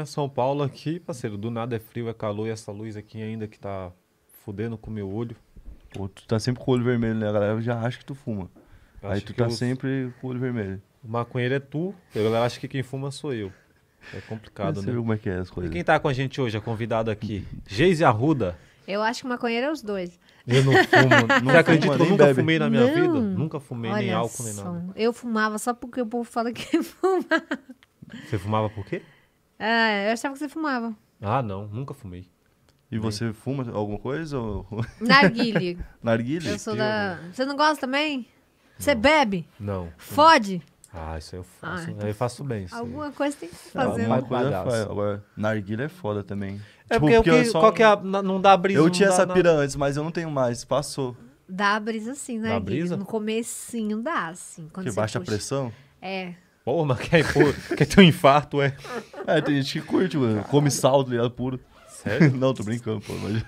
É São Paulo aqui, parceiro, do nada é frio, é calor e essa luz aqui ainda que tá fudendo com o meu olho. Pô, tu tá sempre com o olho vermelho, né? A galera já acha que tu fuma. Acho Aí tu tá eu... sempre com o olho vermelho. O maconheiro é tu, a galera acha que quem fuma sou eu. É complicado, eu né? como é que é as coisas. E quem tá com a gente hoje, a convidada aqui? Geise Arruda. Eu acho que maconheiro é os dois. Eu não fumo. Não Você acredita que eu nunca bebe. fumei na minha não. vida? Nunca fumei Olha nem álcool, só. nem nada. Eu fumava só porque o povo fala que fuma. Você fumava por quê? Ah, eu achava que você fumava. Ah, não, nunca fumei. E você fuma alguma coisa? Ou... Narguile. Narguile? Eu sou da. Você não gosta também? Você bebe? Não. Fode? Ah, isso aí eu ah, faço. Ah, eu faço bem. Alguma aí. coisa tem que fazer. É né? Alguma coisa Agora, narguilha é foda também. É tipo, porque, porque é só... qual que é a, não dá brisa. Eu tinha essa pira antes, mas eu não tenho mais. Passou. Dá brisa sim, né? Dá brisa? No comecinho dá, assim. que baixa puxa. a pressão? É. Porra, mas quer, quer ter um infarto, é. É, tem gente que curte, mano. Come sal, tá ligado? Puro. Sério? Não, tô brincando, pô. Mas...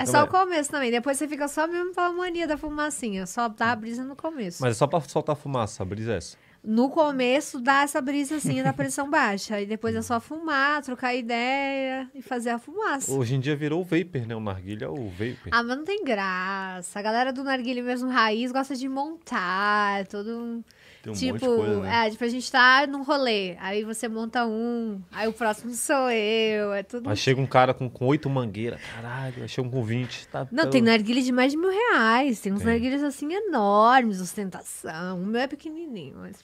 É só o começo também. Depois você fica só mesmo pela mania da fumacinha. Só dá a brisa no começo. Mas é só pra soltar fumaça, a brisa é essa no começo dá essa brisa assim da pressão baixa. E depois é só fumar, trocar ideia e fazer a fumaça. Hoje em dia virou vapor, né? O narguilha é o vapor. Ah, mas não tem graça. A galera do narguilha mesmo raiz gosta de montar, é todo um tipo, coisa, né? é, tipo, a gente tá num rolê, aí você monta um, aí o próximo sou eu, é tudo. Aí chega um cara com oito mangueiras, caralho, aí chega um com vinte, tá Não, tão... tem narguilha de mais de mil reais, tem uns tem. narguilhas assim enormes, ostentação. O meu é pequenininho, mas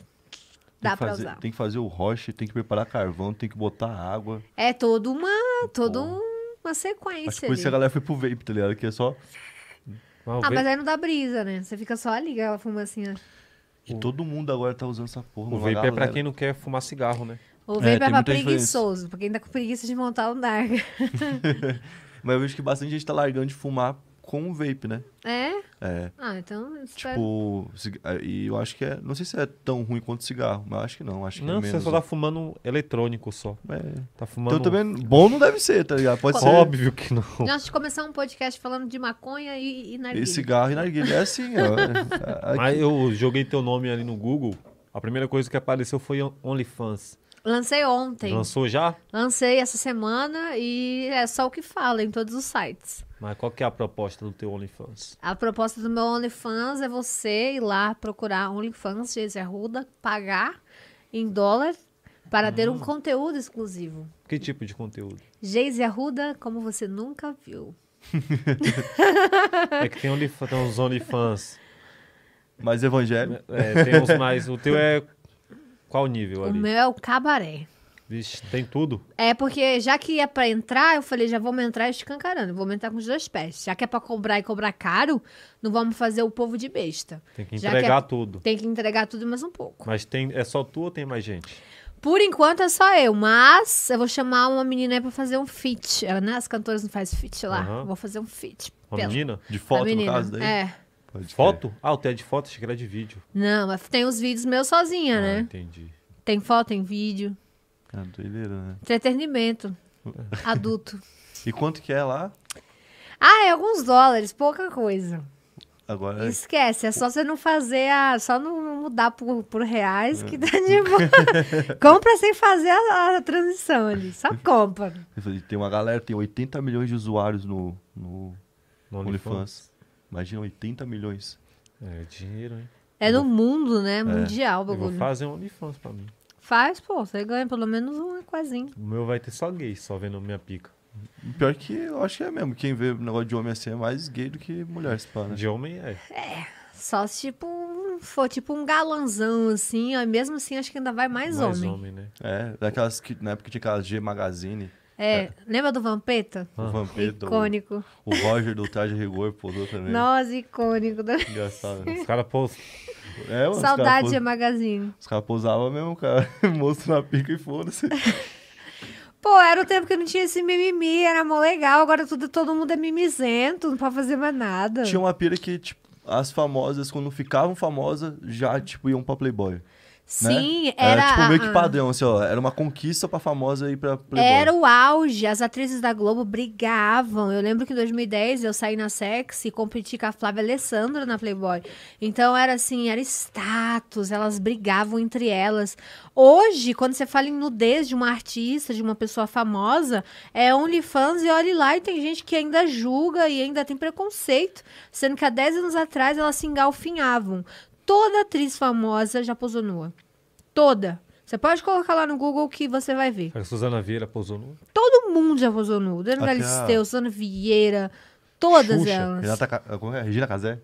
Dá para usar. Tem que fazer o roche, tem que preparar carvão, tem que botar água. É toda uma, toda um, uma sequência. Acho que por isso a galera foi pro vape, tá ligado? Que é só. Ah, ah mas aí não dá brisa, né? Você fica só ali, ela fuma assim, ó. E todo mundo agora tá usando essa porra. O vape galera. é pra quem não quer fumar cigarro, né? O é, vape é, é pra preguiçoso, pra quem tá com preguiça de montar um dark. mas eu vejo que bastante gente tá largando de fumar com o vape, né? É? É. Ah, então. Tipo, é, e eu acho que é. Não sei se é tão ruim quanto cigarro, mas acho que não. Acho que não, é menos, você só tá fumando eletrônico só. É. Tá então fumando. Então também. Bom não deve ser, tá ligado? Pode Co ser. Óbvio que não. Nós começar um podcast falando de maconha e, e narguilha. E cigarro e narguilha. É assim, ó. É, é mas eu joguei teu nome ali no Google. A primeira coisa que apareceu foi OnlyFans. Lancei ontem. Lançou já? Lancei essa semana e é só o que fala em todos os sites. Mas qual que é a proposta do teu OnlyFans? A proposta do meu OnlyFans é você ir lá procurar OnlyFans Geise Arruda, pagar em dólar para hum. ter um hum. conteúdo exclusivo. Que tipo de conteúdo? Geise Arruda, como você nunca viu. é que tem, only, tem uns OnlyFans. Mais evangélico? É, tem uns mais. O teu é qual nível o ali? O meu é o cabaré. Vixe, tem tudo. É, porque já que é pra entrar, eu falei, já vamos entrar escancarando, vamos entrar com os dois pés. Já que é pra cobrar e cobrar caro, não vamos fazer o povo de besta. Tem que entregar que é, tudo. Tem que entregar tudo mais um pouco. Mas tem, é só tu ou tem mais gente? Por enquanto é só eu, mas eu vou chamar uma menina aí pra fazer um fit né? As cantoras não fazem fit lá. Uhum. Vou fazer um fit Uma menina? De foto, menina. no caso daí? É. Pode foto? Ah, o teu é de foto, achei que era de vídeo. Não, mas tem os vídeos meus sozinha, ah, né? Entendi. Tem foto, tem vídeo. Ah, doideira, né? Entretenimento. adulto. E quanto que é lá? Ah, é alguns dólares, pouca coisa. Agora... Esquece, é só você não fazer a. Só não mudar por, por reais que dá é. tá de boa. compra sem fazer a, a, transição ali. Só compra. Tem uma galera, tem 80 milhões de usuários no, no, no OnlyFans. Imagina 80 milhões. É dinheiro, hein? É no mundo, né? É. Mundial bagulho. vou fazer um OnlyFans pra mim. Faz, pô, você ganha pelo menos um quazinho. O meu vai ter só gay, só vendo minha pica. Pior que eu acho que é mesmo. Quem vê negócio de homem assim é mais gay do que mulher, se pá, né? De homem é. É. Só se tipo for tipo um galanzão, assim, ó, mesmo assim acho que ainda vai mais, mais homem. homem né? É, daquelas que na época tinha aquelas G Magazine. É, é. lembra do Vampeta? Ah. Vampeta. Icônico. O, o Roger do Traje Rigor posou também. Nossa, icônico. Engraçado. Os caras postam. É, mano, Saudade de é magazine. Os caras pousavam mesmo, cara. Mostra na pica e foda-se. Pô, era o tempo que não tinha esse mimimi, era mó legal. Agora tudo, todo mundo é mimizento, não pode fazer mais nada. Tinha uma pira que, tipo, as famosas, quando ficavam famosas, já, tipo, iam pra Playboy. Né? Sim, né? era. Era tipo, meio que padrão, assim, ó. Era uma conquista pra famosa ir pra Playboy. Era o auge. As atrizes da Globo brigavam. Eu lembro que em 2010 eu saí na Sex e competi com a Flávia Alessandra na Playboy. Então era assim, era status. Elas brigavam entre elas. Hoje, quando você fala em nudez de uma artista, de uma pessoa famosa, é OnlyFans e olhe lá e tem gente que ainda julga e ainda tem preconceito. Sendo que há 10 anos atrás elas se engalfinhavam. Toda atriz famosa já posou nua. Toda. Você pode colocar lá no Google que você vai ver. A Suzana Vieira posou nua? Todo mundo já posou nua. Daniel Galisteu, a... Suzana Vieira, todas Xuxa. elas. Renata, é? Regina Casé.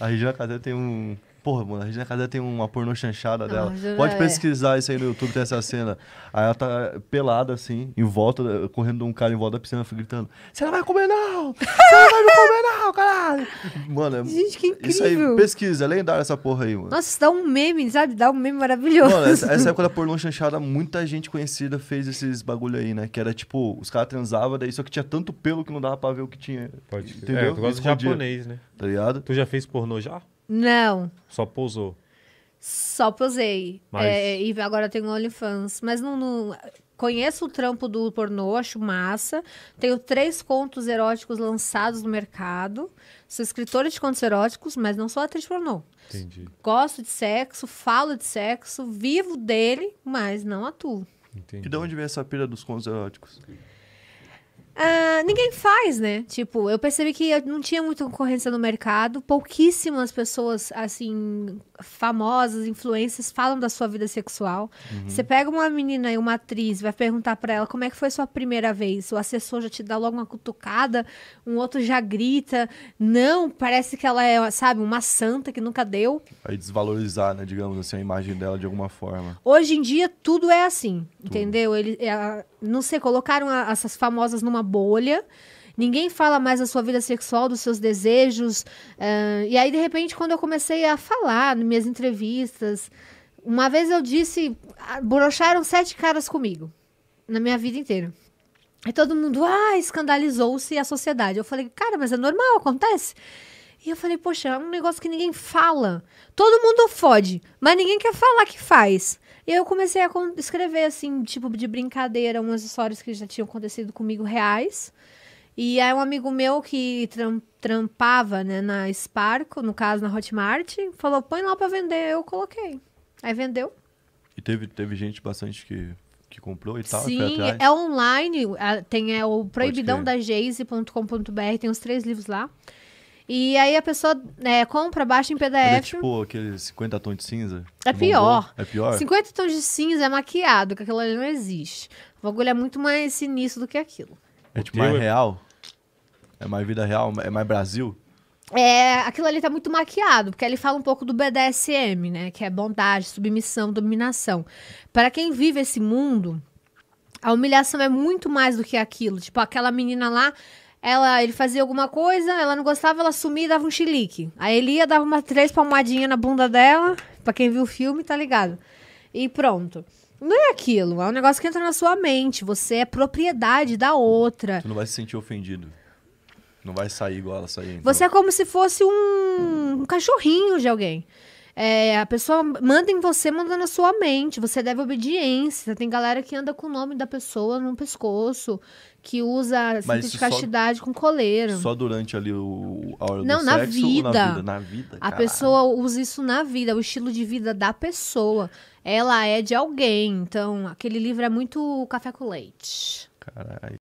A Regina Casé tem um... Porra, mano, a Regina casa tem uma pornô chanchada dela. Pode pesquisar é. isso aí no YouTube, tem essa cena. Aí ela tá pelada, assim, em volta, correndo de um cara em volta da piscina, gritando: Você não vai comer, não! Você não vai me comer, não, caralho! Mano, é... Gente, que incrível. Isso aí, pesquisa, é lendário essa porra aí, mano. Nossa, dá um meme, sabe? Dá um meme maravilhoso. Mano, essa, essa época da pornô chanchada, muita gente conhecida fez esses bagulho aí, né? Que era tipo, os caras transavam, daí só que tinha tanto pelo que não dava pra ver o que tinha. Pode Entendeu? É, tu gosta de japonês, né? Tá ligado? Tu já fez pornô já? Não. Só pousou. Só posei. Mas... É, e agora tenho OnlyFans. Mas não, não, Conheço o trampo do pornô, acho massa. Tenho três contos eróticos lançados no mercado. Sou escritora de contos eróticos, mas não sou atriz pornô. Entendi. Gosto de sexo, falo de sexo, vivo dele, mas não atuo. Entendi. E de onde vem essa pilha dos contos eróticos? Uh, ninguém faz, né? Tipo, eu percebi que não tinha muita concorrência no mercado, pouquíssimas pessoas, assim, famosas, influências, falam da sua vida sexual. Uhum. Você pega uma menina e uma atriz, vai perguntar para ela como é que foi sua primeira vez, o assessor já te dá logo uma cutucada, um outro já grita, não, parece que ela é, sabe, uma santa que nunca deu. Aí desvalorizar, né, digamos assim, a imagem dela de alguma forma. Hoje em dia, tudo é assim, tudo. entendeu? Ele, não sei, colocaram a, essas famosas numa bolha. Ninguém fala mais da sua vida sexual, dos seus desejos. Uh, e aí, de repente, quando eu comecei a falar nas minhas entrevistas, uma vez eu disse, broxaram sete caras comigo, na minha vida inteira. E todo mundo, ah, escandalizou-se a sociedade. Eu falei, cara, mas é normal, acontece. E eu falei, poxa, é um negócio que ninguém fala. Todo mundo fode, mas ninguém quer falar que faz. E aí eu comecei a escrever, assim, tipo, de brincadeira, umas histórias que já tinham acontecido comigo reais. E aí um amigo meu que tram trampava, né, na Sparco, no caso, na Hotmart, falou, põe lá pra vender. Eu coloquei. Aí vendeu. E teve, teve gente bastante que que comprou e tal? Sim, é online. Tem é, o Proibidão da Geise.com.br, tem os três livros lá. E aí a pessoa né, compra, baixa em PDF. É tipo aqueles 50 tons de cinza? É pior. É pior? 50 tons de cinza é maquiado, que aquilo ali não existe. O bagulho é muito mais sinistro do que aquilo. É tipo mais é- real? É mais vida real? É mais Brasil? É, aquilo ali tá muito maquiado, porque ele fala um pouco do BDSM, né? Que é bondade, submissão, dominação. Para quem vive esse mundo, a humilhação é muito mais do que aquilo. Tipo, aquela menina lá ela, ele fazia alguma coisa, ela não gostava, ela sumia e dava um chilique. Aí ele ia, dava uma três palmadinhas na bunda dela, pra quem viu o filme, tá ligado? E pronto. Não é aquilo, é um negócio que entra na sua mente. Você é propriedade da outra. Tu não vai se sentir ofendido. Não vai sair igual ela sair. Então. Você é como se fosse um, um cachorrinho de alguém. É, a pessoa manda em você, manda na sua mente. Você deve obediência. Tem galera que anda com o nome da pessoa no pescoço, que usa cinto de castidade só, com coleira. Só durante ali o, a hora Não, do na, sexo, vida. na vida. Na vida, A caralho. pessoa usa isso na vida, o estilo de vida da pessoa. Ela é de alguém. Então, aquele livro é muito café com leite. Caralho.